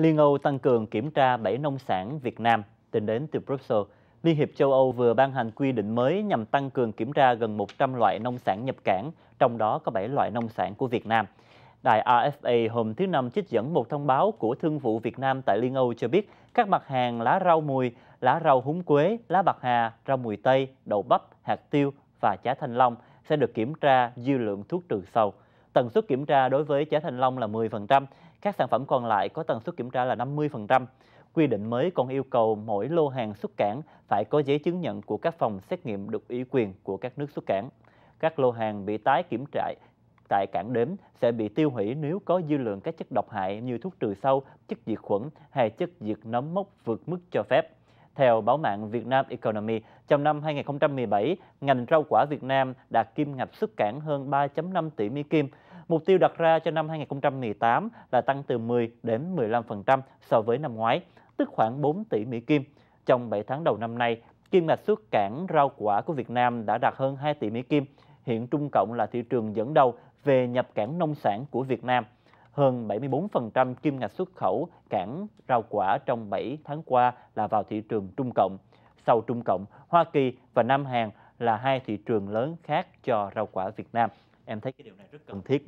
Liên Âu tăng cường kiểm tra 7 nông sản Việt Nam. Tính đến từ Brussels, Liên hiệp châu Âu vừa ban hành quy định mới nhằm tăng cường kiểm tra gần 100 loại nông sản nhập cảng, trong đó có 7 loại nông sản của Việt Nam. Đài RFA hôm thứ Năm trích dẫn một thông báo của Thương vụ Việt Nam tại Liên Âu cho biết các mặt hàng lá rau mùi, lá rau húng quế, lá bạc hà, rau mùi tây, đậu bắp, hạt tiêu và trái thanh long sẽ được kiểm tra dư lượng thuốc trừ sâu tần suất kiểm tra đối với trái thanh long là 10%, các sản phẩm còn lại có tần suất kiểm tra là 50%. Quy định mới còn yêu cầu mỗi lô hàng xuất cảng phải có giấy chứng nhận của các phòng xét nghiệm được ủy quyền của các nước xuất cảng. Các lô hàng bị tái kiểm tra tại cảng đếm sẽ bị tiêu hủy nếu có dư lượng các chất độc hại như thuốc trừ sâu, chất diệt khuẩn hay chất diệt nấm mốc vượt mức cho phép. Theo báo mạng Vietnam Economy, trong năm 2017, ngành rau quả Việt Nam đạt kim ngạch xuất cảng hơn 3.5 tỷ Mỹ Kim. Mục tiêu đặt ra cho năm 2018 là tăng từ 10 đến 15% so với năm ngoái, tức khoảng 4 tỷ Mỹ Kim. Trong 7 tháng đầu năm nay, kim ngạch xuất cảng rau quả của Việt Nam đã đạt hơn 2 tỷ Mỹ Kim. Hiện Trung Cộng là thị trường dẫn đầu về nhập cảng nông sản của Việt Nam hơn 74% kim ngạch xuất khẩu cảng rau quả trong 7 tháng qua là vào thị trường Trung Cộng. Sau Trung Cộng, Hoa Kỳ và Nam Hàn là hai thị trường lớn khác cho rau quả Việt Nam. Em thấy cái điều này rất cần thiết.